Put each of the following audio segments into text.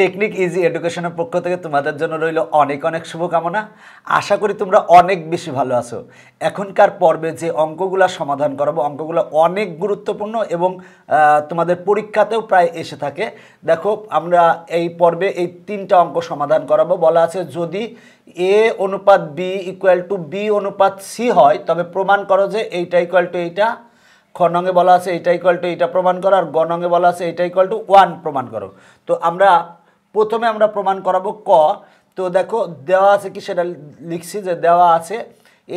technique easy এডুকেশনের পক্ষ থেকে তোমাদের জন্য রইল অনেক অনেক শুভকামনা আশা করি তোমরা অনেক বেশি ভালো আছো এখনকার পর্বে যে অঙ্কগুলো সমাধান করাবো অঙ্কগুলো অনেক গুরুত্বপূর্ণ এবং তোমাদের পরীক্ষাতেও প্রায় এসে থাকে দেখো আমরা এই পর্বে এই তিনটা অঙ্ক সমাধান করাবো বলা আছে যদি এ অনুপাত বি ইকুয়াল টু বি অনুপাত সি হয় তবে প্রমাণ করো যে এইটা ইকুয়াল টু এইটা খনঙ্গে বলা আছে এইটা ইকুয়াল টু এইটা প্রমাণ করো আর গণঙ্গে বলা আছে এইটা ইকুয়াল টু ওয়ান প্রমাণ করো তো আমরা প্রথমে আমরা প্রমাণ করাবো ক তো দেখো দেওয়া আছে কি সেটা লিখছি যে দেওয়া আছে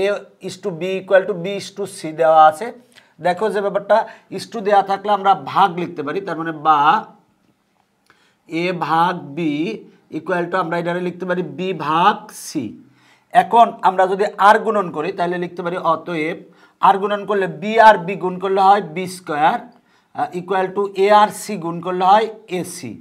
A is to B equal to B is to C দেওয়া আছে দেখো যে ব্যাপারটা ইস টু দেওয়া থাকলে আমরা ভাগ লিখতে পারি তার মানে বা এ ভাগ বি ইকুয়াল টু আমরা এটা লিখতে পারি বি ভাগ সি এখন আমরা যদি আর গুণন করি তাহলে লিখতে পারি অতএব আর গুণন করলে বি আর বি গুণ করলে হয় B square equal to A আর সি গুণ করলে হয় এ সি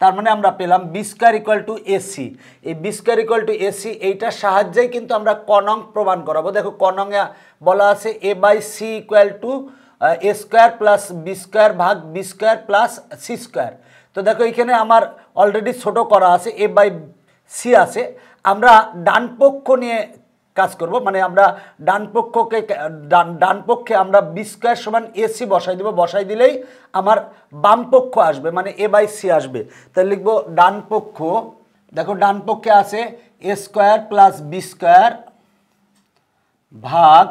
তার মানে আমরা পেলাম বিস্কার ইকুয়াল টু এসি এই বিস্কার ইকুয়াল টু এসি এইটার সাহায্যেই কিন্তু আমরা কনং প্রমাণ করাবো দেখো কনংয়ে বলা আছে A by C equal to A square plus B square ভাগ B square plus C square তো দেখো এখানে আমার অলরেডি ছোট করা আছে এ বাই সি আছে আমরা ডান পক্ষ নিয়ে কাজ করব মানে আমরা ডান পক্ষকে ডান ডান পক্ষে আমরা বি স্কোয়ার সমান এসি বসাই দেবো বসাই দিলেই আমার বাম পক্ষ আসবে মানে এ বাই সি আসবে তাহলে লিখবো ডান পক্ষ দেখো ডান পক্ষে আছে A square plus B square ভাগ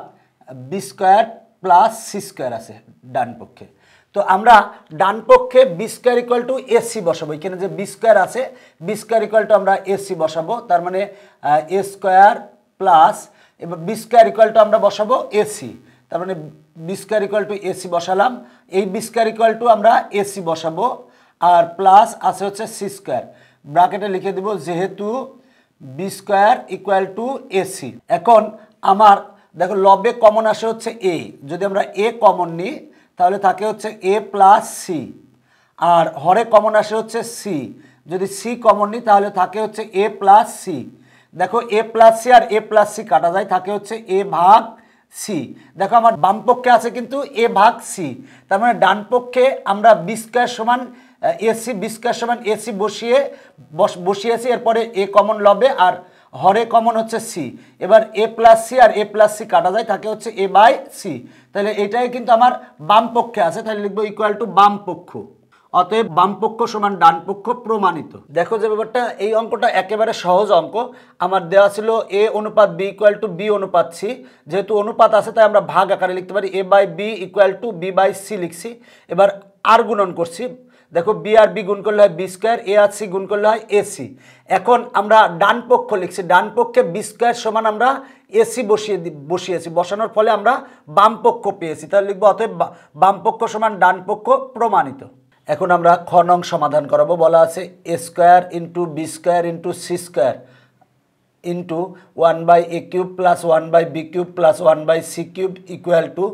B square plus C square আছে ডান পক্ষে তো আমরা ডান পক্ষে B square equal to AC বসাবো এখানে যে বি স্কোয়ার আছে বি স্কোয়ার ইকুয়াল টু আমরা এসি বসাবো তার মানে এ স্কোয়ার প্লাস এবার বি স্কোয়ার আমরা বসাবো এসি তার মানে বি স্কোয়ার টু এসি বসালাম এই বি স্কোয়ার আমরা এসি বসাবো আর প্লাস আছে হচ্ছে সি স্কোয়ার ব্রাকেটে লিখে দেব যেহেতু B square equal to AC এখন আমার দেখো লবে কমন আসে হচ্ছে এ যদি আমরা এ কমন নিই তাহলে থাকে হচ্ছে এ প্লাস সি আর হরে কমন আসে হচ্ছে সি যদি সি কমন নিই তাহলে থাকে হচ্ছে এ প্লাস সি দেখো এ প্লাস সি আর এ প্লাস সি কাটা যায় থাকে হচ্ছে এ ভাগ সি দেখো আমার বাম পক্ষে আছে কিন্তু এ ভাগ সি তার মানে ডান পক্ষে আমরা বিস্কার সমান এসি বিস্কার সমান এসি বসিয়ে বসিয়েছি এরপরে এ কমন লবে আর হরে কমন হচ্ছে সি এবার এ প্লাস সি আর এ প্লাস সি কাটা যায় থাকে হচ্ছে এ বাই সি তাহলে এটাই কিন্তু আমার বাম পক্ষে আছে তাহলে লিখবো ইকুয়াল টু বাম পক্ষ অতএব বামপক্ষ সমান ডান পক্ষ প্রমাণিত দেখো যে ব্যাপারটা এই অঙ্কটা একেবারে সহজ অঙ্ক আমার দেওয়া ছিল এ অনুপাত বি ইকুয়াল টু বি অনুপাত সি যেহেতু অনুপাত আছে তাই আমরা ভাগ আকারে লিখতে পারি A by B equal to B by C লিখছি এবার আর গুণন করছি দেখো বি আর বি গুণ করলে হয় বি স্কোয়ার এ আর সি গুণ করলে হয় এসি এখন আমরা ডান পক্ষ লিখছি ডান পক্ষে বি স্কোয়ার সমান আমরা এসি বসিয়ে বসিয়েছি বসানোর ফলে আমরা বাম পক্ষ পেয়েছি তাহলে লিখবো অতএব বাম পক্ষ সমান ডান পক্ষ প্রমাণিত এখন আমরা খ নং সমাধান করাবো বলা আছে A square into B square into C square into one by A cube plus one by B cube plus one by C cube equal to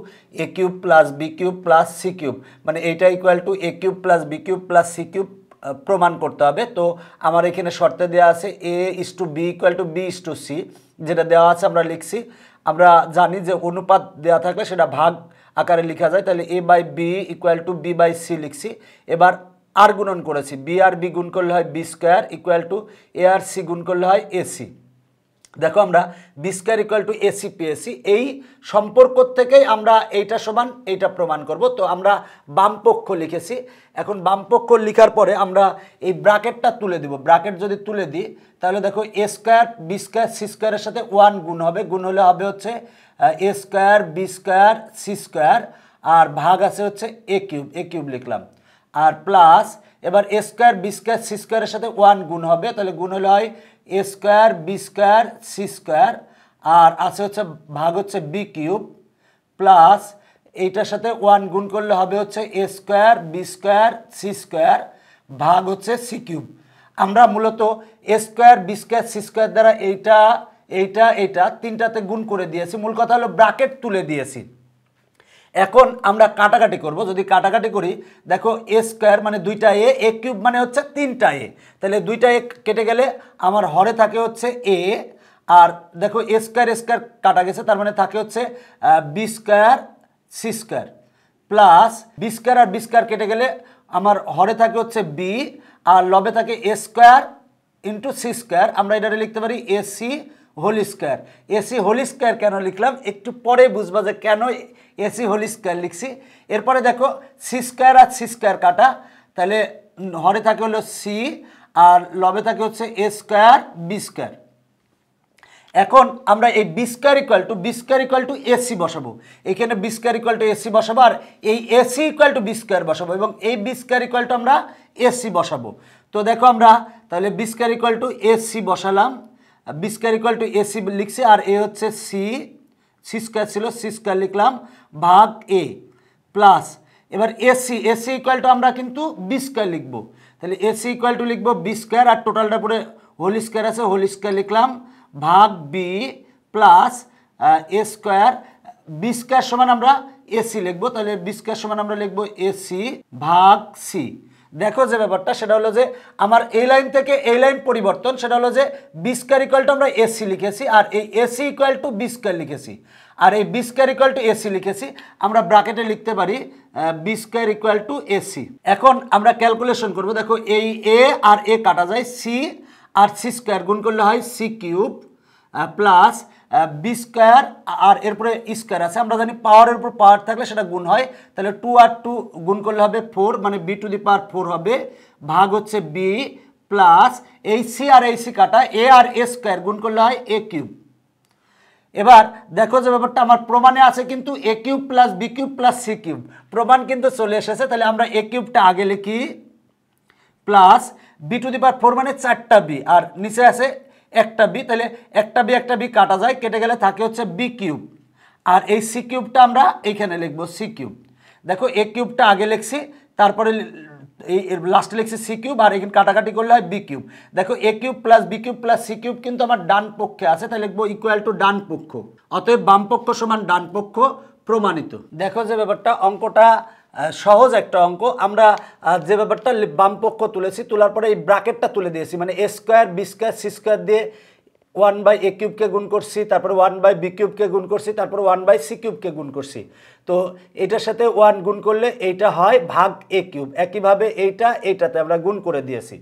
A cube plus B cube plus C cube মানে এইটা equal to A cube plus B cube plus C cube প্রমাণ করতে হবে তো আমার এখানে শর্তে দেওয়া আছে A is to B equal to B is to C যেটা দেওয়া আছে আমরা লিখছি আমরা জানি যে অনুপাত দেওয়া থাকলে সেটা ভাগ আকারে লেখা যায় তাহলে A by B equal to B by C লিখছি এবার আর গুণন করেছি বি আর বি গুণ করলে হয় B square equal to A আর সি গুণ করলে হয় এসি দেখো আমরা বিস্কার ইকুয়াল টু এসি পিএসি এই সম্পর্ক থেকেই আমরা এইটা সমান এইটা প্রমাণ করব তো আমরা বামপক্ষ লিখেছি এখন বামপক্ষ লিখার পরে আমরা এই ব্রাকেটটা তুলে দিব ব্রাকেট যদি তুলে দিই তাহলে দেখো A square B square C স্কোয়ারের সাথে ওয়ান গুণ হবে গুণ হলে হবে হচ্ছে A square B square C square আর ভাগ আছে হচ্ছে এ কিউব এ কিউব লিখলাম আর প্লাস এবার A square B square C স্কোয়ারের সাথে ওয়ান গুণ হবে তাহলে গুণ হলে হয় A square B square C square আর আছে হচ্ছে ভাগ হচ্ছে বি কিউব প্লাস এইটার সাথে ওয়ান গুণ করলে হবে হচ্ছে A square B square C square ভাগ হচ্ছে সি কিউব আমরা মূলত A square B square C square দ্বারা এইটা এইটা এইটা তিনটাতে গুণ করে দিয়েছি মূল কথা হলো ব্রাকেট তুলে দিয়েছি এখন আমরা কাটাকাটি করব যদি কাটাকাটি করি দেখো এ স্কোয়ার মানে দুইটা এ এ কিউব মানে হচ্ছে তিনটা এ তাহলে দুইটা এ কেটে গেলে আমার হরে থাকে হচ্ছে এ আর দেখো এ স্কোয়ার স্কোয়ার কাটা গেছে তার মানে থাকে হচ্ছে B square C square plus B square আর বি স্কোয়ার কেটে গেলে আমার হরে থাকে হচ্ছে বি আর লবে থাকে A square into C square আমরা এটা লিখতে পারি A C whole square AC whole square কেন লিখলাম একটু পরে বুঝবা যে কেন এসি হোল স্কোয়ার লিখছি এরপরে দেখো সি স্কোয়ার আর সি স্কোয়ার কাটা তাহলে হরে থাকে হলো সি আর লবে থাকে হচ্ছে এ স্কোয়ার বি স্কোয়ার এখন আমরা এই B square equal to B square equal to AC বসাবো এখানে বিস্কার ইকুয়াল টু এসি বসাবো আর এই এসি ইকুয়াল টু বিস্কার বসাবো এবং এই বিস্কার ইকুয়াল টু আমরা এসি বসাবো তো দেখো আমরা তাহলে বিস্কার ইকুয়াল টু এসি বসালাম B square equal to AC লিখছি আর এ হচ্ছে সি সি স্কোয়ার ছিল সি স্কোয়ার লিখলাম ভাগ এ প্লাস এবার এসি এসি ইকুয়াল টু আমরা কিন্তু বি স্কোয়ার লিখবো তাহলে এসি ইকুয়াল টু লিখবো বি স্কোয়ার আর টোটালটা পরে হোল স্কোয়ার আছে হোল স্কোয়ার লিখলাম ভাগ B plus A square B square সমান আমরা এসি লিখবো তাহলে বি স্কোয়ার সমান আমরা লিখবো এসি ভাগ সি দেখো যে ব্যাপারটা সেটা হলো যে আমার এই লাইন থেকে এই লাইন পরিবর্তন সেটা হলো যে বিস্কার ইকুয়াল টু আমরা এসি লিখেছি আর এই এসি ইকুয়াল টু বিস্কার লিখেছি আর এই বিস্কার ইকুয়াল টু এসি লিখেছি আমরা ব্রাকেটে লিখতে পারি বিস্কার ইকুয়াল টু এসি এখন আমরা ক্যালকুলেশন করব দেখো এই এ আর এ কাটা যায় সি আর সি স্কোয়ার গুণ করলে হয় C cube plus B square আর এরপরে স্কোয়ার e আছে আমরা জানি পাওয়ারের উপর পাওয়ার থাকলে সেটা গুণ হয় তাহলে টু আর টু গুণ করলে হবে ফোর মানে B to the power four হবে ভাগ হচ্ছে বি প্লাস এই সি আর এই সি কাটা এ আর এ স্কোয়ার গুণ করলে হয় এ কিউব এবার দেখো যে ব্যাপারটা আমার প্রমাণে আছে কিন্তু A cube plus B cube plus C cube প্রমাণ কিন্তু চলে এসেছে তাহলে আমরা এ কিউবটা আগে লিখি plus B to the power four মানে চারটা বি আর নিচে আছে একটা বি তাহলে একটা বি একটা বি কাটা যায় কেটে গেলে থাকে হচ্ছে বি কিউব আর এই সি কিউবটা আমরা এইখানে লিখবো সি কিউব দেখো এ কিউবটা আগে লিখছি তারপরে এই লাস্টে লিখছি সি কিউব আর এখানে কাটাকাটি করলে হয় বি কিউব দেখো A cube plus B cube plus C cube কিন্তু আমার ডান পক্ষে আছে তাই লিখবো ইকুয়াল টু ডান পক্ষ অতএব বাম পক্ষ সমান ডান পক্ষ প্রমাণিত দেখো যে ব্যাপারটা অঙ্কটা সহজ একটা অঙ্ক আমরা যে ব্যাপারটা বামপক্ষ তুলেছি তোলার পরে এই ব্রাকেটটা তুলে দিয়েছি মানে A square B square C square দিয়ে ওয়ান বাই এ কিউবকে গুণ করছি তারপর ওয়ান বাই বি কিউবকে গুণ করছি তারপর ওয়ান বাই সি কিউবকে গুণ করছি তো এটার সাথে ওয়ান গুণ করলে এইটা হয় ভাগ এ কিউব একইভাবে এইটা এইটাতে আমরা গুণ করে দিয়েছি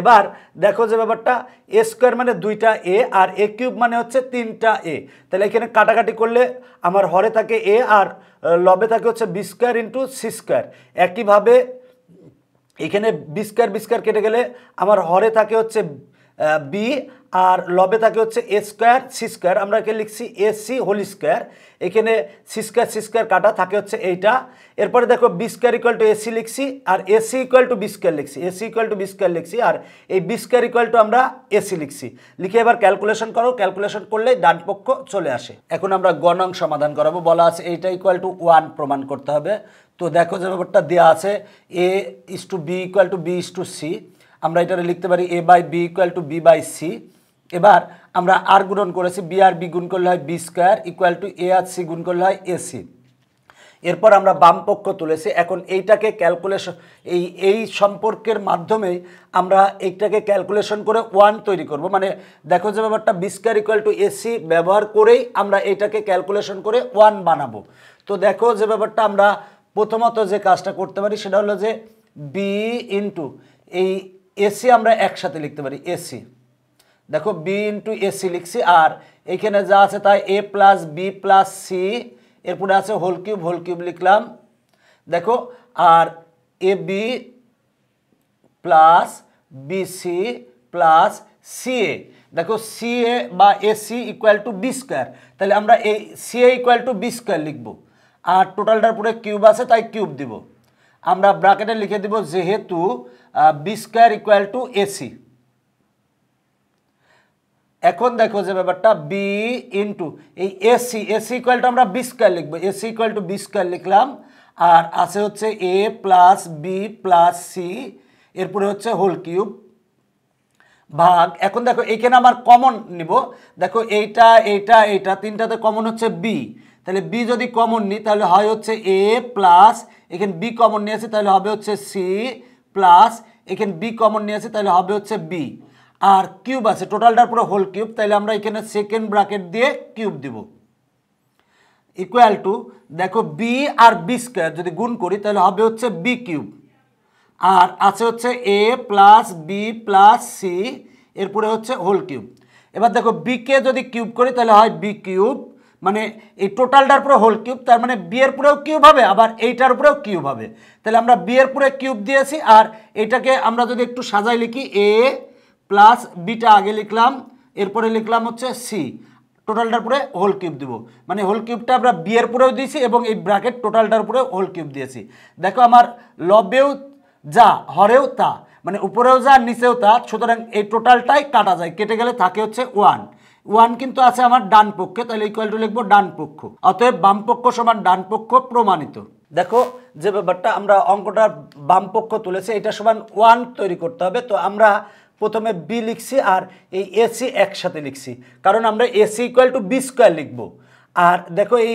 এবার দেখো যে ব্যাপারটা এ স্কোয়ার মানে দুইটা এ আর এ কিউব মানে হচ্ছে তিনটা এ তাহলে এখানে কাটাকাটি করলে আমার হরে থাকে এ আর লবে থাকে হচ্ছে B square into C square একইভাবে এখানে বিস্কার বিস্কার কেটে গেলে আমার হরে থাকে হচ্ছে বি আর লবে থাকে হচ্ছে এ স্কোয়ার সি স্কোয়ার আমরা একে লিখছি এ সি হোল স্কোয়ার এখানে সি স্কোয়ার সি স্কোয়ার কাটা থাকে হচ্ছে এইটা এরপরে দেখো B square equal to AC লিখছি আর AC equal to B square লিখছি AC equal to B square লিখছি আর এই বি স্কোয়ার ইকুয়াল টু আমরা এসি লিখছি লিখে এবার ক্যালকুলেশন করো ক্যালকুলেশন করলে ডান পক্ষ চলে আসে এখন আমরা গণং সমাধান করাবো বলা আছে এইটা ইকুয়াল টু ওয়ান প্রমাণ করতে হবে তো দেখো যে ব্যাপারটা দেওয়া আছে A is to B equal to B is to C আমরা এটা লিখতে পারি A by B equal to B by C এবার আমরা আর গুণন করেছি বি আর বি গুণ করলে হয় B square equal to A আর সি গুণ করলে হয় এসি এরপর আমরা বামপক্ষ তুলেছি এখন এইটাকে ক্যালকুলেশন এই এই সম্পর্কের মাধ্যমে আমরা এইটাকে ক্যালকুলেশন করে ওয়ান তৈরি করব মানে দেখো যে ব্যাপারটা বিস্কার ইকুয়াল টু এসি ব্যবহার করেই আমরা এইটাকে ক্যালকুলেশন করে ওয়ান বানাবো তো দেখো যে ব্যাপারটা আমরা প্রথমত যে কাজটা করতে পারি সেটা হলো যে বি ইন্টু এই এসি আমরা একসাথে লিখতে পারি এসি দেখো বি ইন্টু এসি লিখছি আর এইখানে যা আছে তাই A plus B plus C এরপরে আছে হোল কিউব হোল কিউব লিখলাম দেখো আর A B plus B C plus C A দেখো সি এ বা AC equal to B square তাহলে আমরা এই C A equal to B square লিখবো আর টোটালটার পরে কিউব আছে তাই কিউব দিব আমরা ব্রাকেটে লিখে দিব যেহেতু B square equal to AC এখন দেখো যে ব্যাপারটা বি ইন্টু এই এসি এসি ইকুয়াল টু আমরা বি স্কোয়ার লিখবো AC equal to B square লিখলাম আর আছে হচ্ছে A plus B plus C এরপরে হচ্ছে হোল কিউব ভাগ এখন দেখো এইখানে আমার কমন নিব দেখো এইটা এইটা এইটা তিনটাতে কমন হচ্ছে বি তাহলে বি যদি কমন নিই তাহলে হয় হচ্ছে এ প্লাস এখানে বি কমন নিয়ে আসি তাহলে হবে হচ্ছে সি প্লাস এখানে বি কমন নিয়ে আসি তাহলে হবে হচ্ছে বি আর কিউব আছে টোটালটার পুরো হোল কিউব তাহলে আমরা এখানে সেকেন্ড ব্রাকেট দিয়ে কিউব দিব ইকুয়াল টু দেখো বি আর বি স্কোয়ার যদি গুণ করি তাহলে হবে হচ্ছে বি কিউব আর আছে হচ্ছে A plus B plus C এরপরে হচ্ছে হোল কিউব এবার দেখো বিকে যদি কিউব করি তাহলে হয় বি কিউব মানে এই টোটালটার পুরো হোল কিউব তার মানে বিয়ের পুরেও কিউব হবে আবার এইটার উপরেও কিউব হবে তাহলে আমরা বিয়ের পুরে কিউব দিয়েছি আর এটাকে আমরা যদি একটু সাজাই লিখি এ প্লাস বিটা আগে লিখলাম এরপরে লিখলাম হচ্ছে সি টোটালটার উপরে হোল কিউব দিব মানে হোল কিউবটা আমরা বিয়ের পরেও দিয়েছি এবং এই ব্র্যাকেট টোটালটার উপরে হোল কিউব দিয়েছি দেখো আমার লবেও যা হরেও তা মানে উপরেও যা নিচেও তা সুতরাং এই টোটালটাই কাটা যায় কেটে গেলে থাকে হচ্ছে ওয়ান ওয়ান কিন্তু আছে আমার ডান পক্ষে তাহলে ইকুয়াল টু লিখবো ডান পক্ষ অতএব বাম পক্ষ সমান ডান পক্ষ প্রমাণিত দেখো যে ব্যাপারটা আমরা অঙ্কটার বাম পক্ষ তুলেছি এটা সমান ওয়ান তৈরি করতে হবে তো আমরা প্রথমে বি লিখছি আর এই এসি একসাথে লিখছি কারণ আমরা AC equal to B square লিখবো আর দেখো এই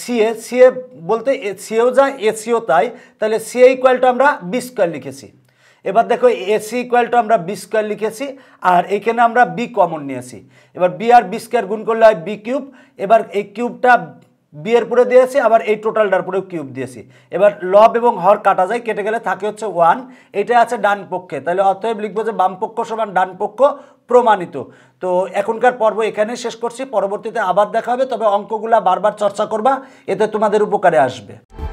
সিএ সিএ বলতে সিএও যা এসিও তাই তাহলে সিএ ইকুয়ালটা আমরা বি স্কোয়ার লিখেছি এবার দেখো এসি ইকুয়ালটা আমরা বি স্কোয়ার লিখেছি আর এখানে আমরা বি কমন নিয়েছি এবার বি আর বি স্কোয়ার গুণ করলে হয় বি কিউব এবার এই কিউবটা বিয়ের পরে দিয়েছি আবার এই টোটালটার পরেও কিউব দিয়েছি এবার লব এবং হর কাটা যায় কেটে গেলে থাকে হচ্ছে ওয়ান এটা আছে ডান পক্ষে তাহলে অতএব লিখবো যে বাম পক্ষ সমান ডান পক্ষ প্রমাণিত তো এখনকার পর্ব এখানে শেষ করছি পরবর্তীতে আবার দেখা হবে তবে অঙ্কগুলা বারবার চর্চা করবা এতে তোমাদের উপকারে আসবে